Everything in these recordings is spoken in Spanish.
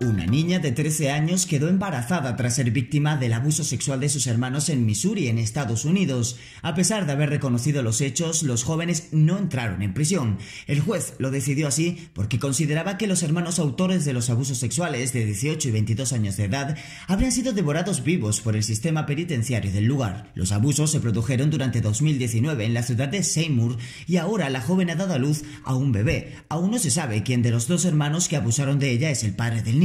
Una niña de 13 años quedó embarazada tras ser víctima del abuso sexual de sus hermanos en Missouri, en Estados Unidos. A pesar de haber reconocido los hechos, los jóvenes no entraron en prisión. El juez lo decidió así porque consideraba que los hermanos autores de los abusos sexuales de 18 y 22 años de edad habrían sido devorados vivos por el sistema penitenciario del lugar. Los abusos se produjeron durante 2019 en la ciudad de Seymour y ahora la joven ha dado a luz a un bebé. Aún no se sabe quién de los dos hermanos que abusaron de ella es el padre del niño.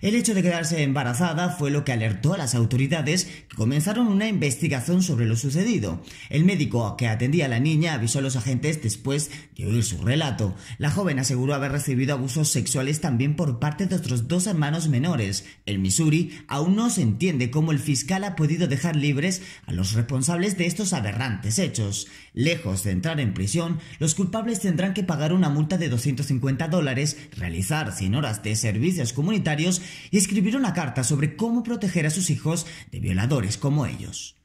El hecho de quedarse embarazada fue lo que alertó a las autoridades que comenzaron una investigación sobre lo sucedido. El médico que atendía a la niña avisó a los agentes después de oír su relato. La joven aseguró haber recibido abusos sexuales también por parte de otros dos hermanos menores. El Missouri aún no se entiende cómo el fiscal ha podido dejar libres a los responsables de estos aberrantes hechos. Lejos de entrar en prisión, los culpables tendrán que pagar una multa de 250 dólares, realizar 100 horas de servicios como comunitarios y escribieron una carta sobre cómo proteger a sus hijos de violadores como ellos.